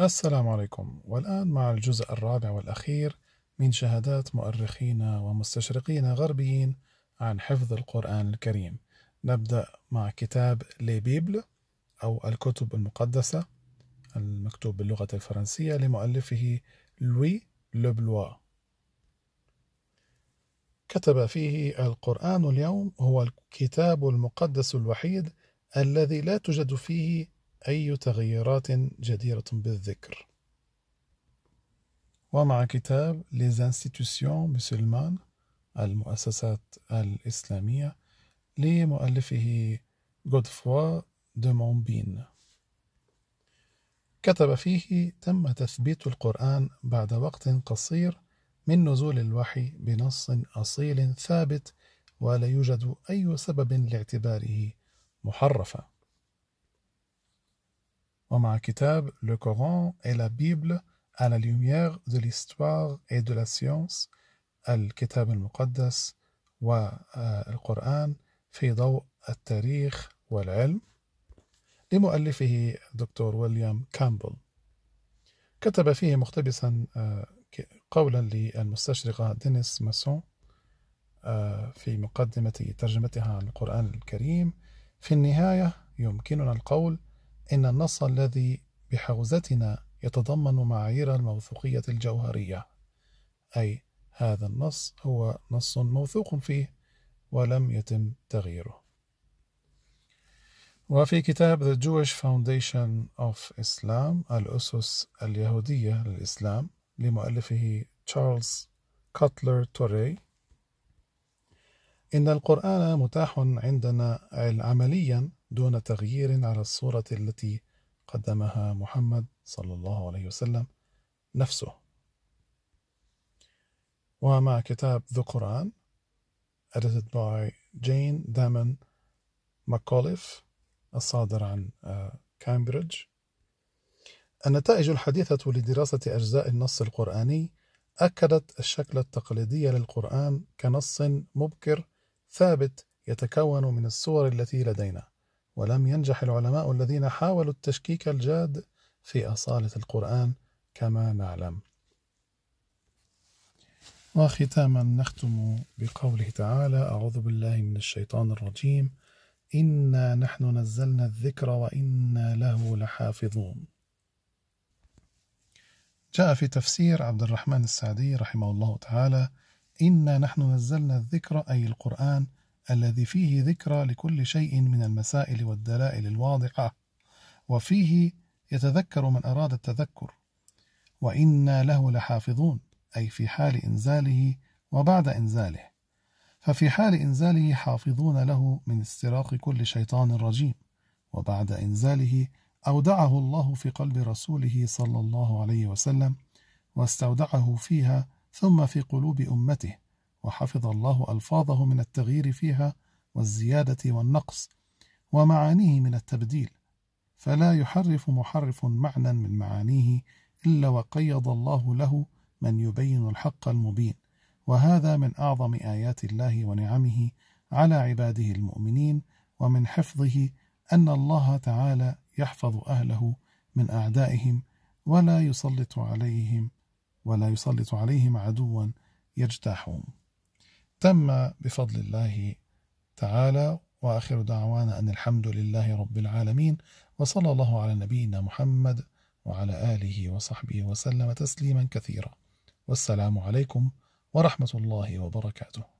السلام عليكم والآن مع الجزء الرابع والأخير من شهادات مؤرخين ومستشرقين غربيين عن حفظ القرآن الكريم نبدأ مع كتاب لي بيبل أو الكتب المقدسة المكتوب باللغة الفرنسية لمؤلفه لوي لوبلوا كتب فيه القرآن اليوم هو الكتاب المقدس الوحيد الذي لا توجد فيه أي تغييرات جديرة بالذكر ومع كتاب Les institutions musulmanes المؤسسات الإسلامية لمؤلفه غودفوا دو مونبين كتب فيه تم تثبيت القرآن بعد وقت قصير من نزول الوحي بنص أصيل ثابت ولا يوجد أي سبب لاعتباره محرفا ومع كتاب Le Coran et la Bible à la lumière de l'histoire et de la science الكتاب المقدس والقرآن في ضوء التاريخ والعلم لمؤلفه دكتور ويليام كامبل كتب فيه مقتبسا آه، قولا للمستشرقة دينيس ماسون آه، في مقدمة ترجمتها عن القرآن الكريم في النهاية يمكننا القول إن النص الذي بحوزتنا يتضمن معايير الموثوقية الجوهرية أي هذا النص هو نص موثوق فيه ولم يتم تغييره وفي كتاب The Jewish Foundation of Islam الأسس اليهودية للإسلام لمؤلفه تشارلز كاتلر توري إن القرآن متاح عندنا عمليا دون تغيير على الصورة التي قدمها محمد صلى الله عليه وسلم نفسه ومع كتاب The Quran edited by Jane Damon McAuliffe الصادر عن كامبريدج آه، النتائج الحديثة لدراسة أجزاء النص القرآني أكدت الشكل التقليدي للقرآن كنص مبكر ثابت يتكون من الصور التي لدينا ولم ينجح العلماء الذين حاولوا التشكيك الجاد في أصالة القرآن كما نعلم وختاما نختم بقوله تعالى أعوذ بالله من الشيطان الرجيم إنا نحن نزلنا الذكر وإنا له لحافظون جاء في تفسير عبد الرحمن السعدي رحمه الله تعالى إنا نحن نزلنا الذكر أي القرآن الذي فيه ذكرى لكل شيء من المسائل والدلائل الواضحة وفيه يتذكر من أراد التذكر وإنا له لحافظون أي في حال إنزاله وبعد إنزاله ففي حال إنزاله حافظون له من استراق كل شيطان رجيم وبعد إنزاله أودعه الله في قلب رسوله صلى الله عليه وسلم واستودعه فيها ثم في قلوب أمته وحفظ الله ألفاظه من التغيير فيها والزيادة والنقص ومعانيه من التبديل فلا يحرف محرف معنى من معانيه إلا وقيض الله له من يبين الحق المبين وهذا من أعظم آيات الله ونعمه على عباده المؤمنين ومن حفظه أن الله تعالى يحفظ أهله من أعدائهم ولا يسلط عليهم ولا يسلط عليهم عدوا يجتاحهم تم بفضل الله تعالى واخر دعوانا ان الحمد لله رب العالمين وصلى الله على نبينا محمد وعلى اله وصحبه وسلم تسليما كثيرا والسلام عليكم ورحمه الله وبركاته